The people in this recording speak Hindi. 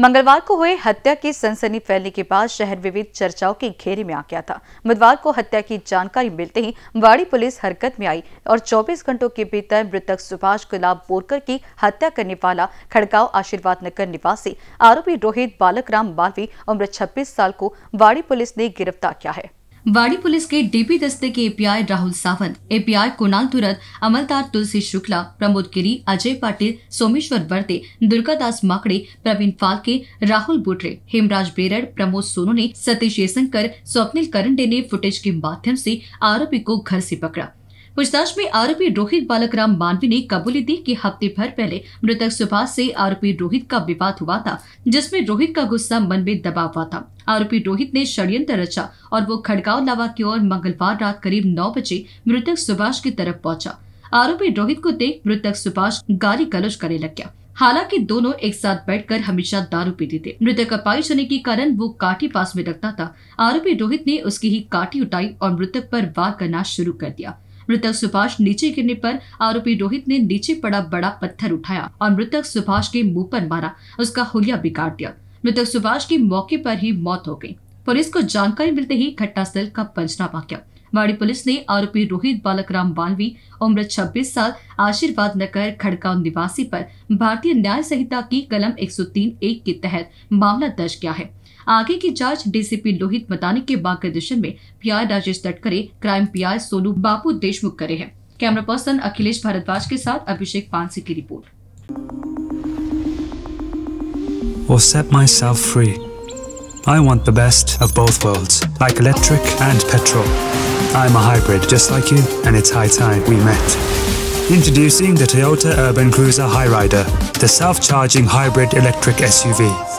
मंगलवार को हुए हत्या की सनसनी फैलने के बाद शहर विविध चर्चाओं के घेरे में आ गया था बुधवार को हत्या की जानकारी मिलते ही वाड़ी पुलिस हरकत में आई और 24 घंटों के भीतर मृतक सुभाष गुलाब बोरकर की हत्या करने वाला खड़गांव आशीर्वाद नगर निवासी आरोपी रोहित बालक राम मालवी उम्र छब्बीस साल को वाड़ी पुलिस ने गिरफ्तार किया है बाड़ी पुलिस के डीपी दस्ते के एपीआई राहुल सावंत एपीआई कुणाल तुरत अमलदार तुलसी शुक्ला प्रमोद गिरी अजय पाटिल सोमेश्वर बर्ते दुर्गादास माकड़े प्रवीण फालके राहुल बुटरे हेमराज बेरड़ प्रमोद सोनू ने सतीश जयशंकर स्वप्निल करंडे ने फुटेज के माध्यम से आरोपी को घर से पकड़ा पूछताछ में आरोपी रोहित बालक राम मानवी ने कबूली दी कि हफ्ते भर पहले मृतक सुभाष से आरोपी रोहित का विवाद हुआ था जिसमें रोहित का गुस्सा मन में दबा हुआ था आरोपी रोहित ने षड्यंत्र रचा और वो खड़गांव लावा की ओर मंगलवार रात करीब नौ बजे मृतक सुभाष की तरफ पहुंचा आरोपी रोहित को देख मृतक सुभाष गाली गलोज करने लग गया हालांकि दोनों एक साथ बैठकर हमेशा दारू पीते थे मृतक अपाई होने के कारण वो काठी पास में रखता था आरोपी रोहित ने उसकी ही काठी उठाई और मृतक पर वार करना शुरू कर दिया मृतक सुभाष नीचे गिरने पर आरोपी रोहित ने नीचे पड़ा बड़ा पत्थर उठाया और मृतक सुभाष के मुंह पर मारा उसका हुलिया बिगाड़ दिया मृतक सुभाष की मौके पर ही मौत हो गई पुलिस को जानकारी मिलते ही घटनास्थल का पंचनामा किया वाड़ी पुलिस ने आरोपी रोहित बालकराम बानवी उम्र 26 साल आशीर्वाद नगर खड़का निवासी पर भारतीय न्याय संहिता की कलम 103 एक के तहत मामला दर्ज किया है आगे की जांच डीसीपी लोहित मतानी के मार्गदर्शन में PR Rajesh Tatkare crime PI Sonu Bapu Deshmukh करे हैं कैमरा पर्सन अखिलेश भारद्वाज के साथ अभिषेक पांसी की report or set myself free. I want the best of both worlds, like electric and petrol. I'm a hybrid, just like you, and it's high time we met. Introducing the Toyota Urban Cruiser Highrider, the self-charging hybrid electric SUV.